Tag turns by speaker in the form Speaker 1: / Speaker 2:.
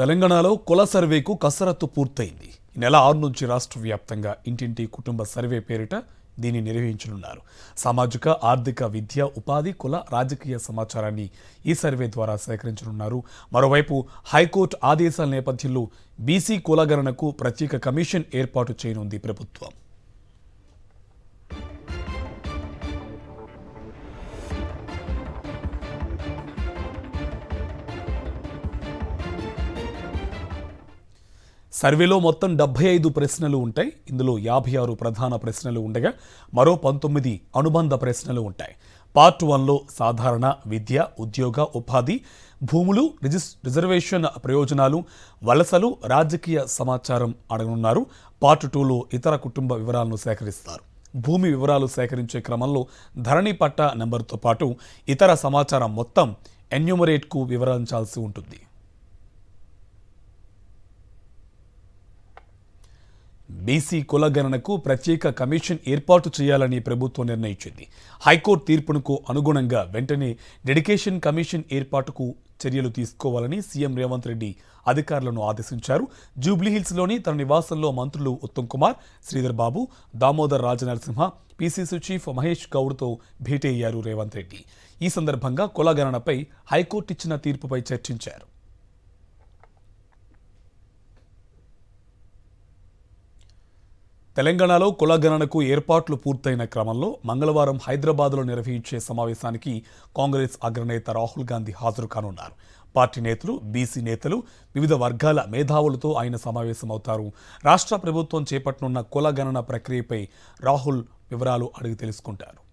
Speaker 1: తెలంగాణలో కుల సర్వేకు కసరత్తు పూర్తయింది నెల ఆరు నుంచి రాష్ట్ర వ్యాప్తంగా ఇంటింటి కుటుంబ సర్వే పేరిట దీన్ని నిర్వహించనున్నారు సామాజిక ఆర్థిక విద్య ఉపాధి కుల రాజకీయ సమాచారాన్ని ఈ సర్వే ద్వారా సేకరించనున్నారు మరోవైపు హైకోర్టు ఆదేశాల నేపథ్యంలో బీసీ కులగణనకు ప్రత్యేక కమిషన్ ఏర్పాటు చేయనుంది ప్రభుత్వం సర్వేలో మొత్తం డెబ్బై ఐదు ప్రశ్నలు ఉంటాయి ఇందులో యాభై ఆరు ప్రధాన ప్రశ్నలు ఉండగా మరో పంతొమ్మిది అనుబంధ ప్రశ్నలు ఉంటాయి పార్ట్ వన్లో సాధారణ విద్య ఉద్యోగ ఉపాధి భూములు రిజిస్ రిజర్వేషన్ ప్రయోజనాలు వలసలు రాజకీయ సమాచారం అడగనున్నారు పార్ట్ టూలో ఇతర కుటుంబ వివరాలను సేకరిస్తారు భూమి వివరాలు సేకరించే క్రమంలో ధరణి పట్ట నెంబర్తో పాటు ఇతర సమాచారం మొత్తం ఎన్యూమరేట్కు వివరించాల్సి ఉంటుంది బీసీ కులగణనకు ప్రత్యేక కమిషన్ ఏర్పాటు చేయాలని ప్రభుత్వం నిర్ణయించింది హైకోర్టు తీర్పునకు అనుగుణంగా వెంటనే డెడికేషన్ కమిషన్ ఏర్పాటుకు చర్యలు తీసుకోవాలని సీఎం రేవంత్ రెడ్డి అధికారులను ఆదేశించారు జూబ్లీహిల్స్లోని తన నివాసంలో మంత్రులు ఉత్తమ్ కుమార్ శ్రీధర్ బాబు దామోదర్ రాజనరసింహ పీసీసీ చీఫ్ మహేష్ గౌడ్తో భేటీ అయ్యారు రేవంత్ రెడ్డి ఈ సందర్భంగా కులగణనపై హైకోర్టు ఇచ్చిన తీర్పుపై చర్చించారు తెలంగాణలో కులగణనకు ఏర్పాట్లు పూర్తయిన క్రమంలో మంగళవారం హైదరాబాద్లో నిర్వహించే సమావేశానికి కాంగ్రెస్ అగ్రనేత రాహుల్ గాంధీ హాజరు కానున్నారు పార్టీ నేతలు బీసీ నేతలు వివిధ వర్గాల మేధావులతో ఆయన సమావేశమవుతారు రాష్ట్ర ప్రభుత్వం చేపట్టనున్న కులగణన ప్రక్రియపై రాహుల్ వివరాలు అడిగి తెలుసుకుంటారు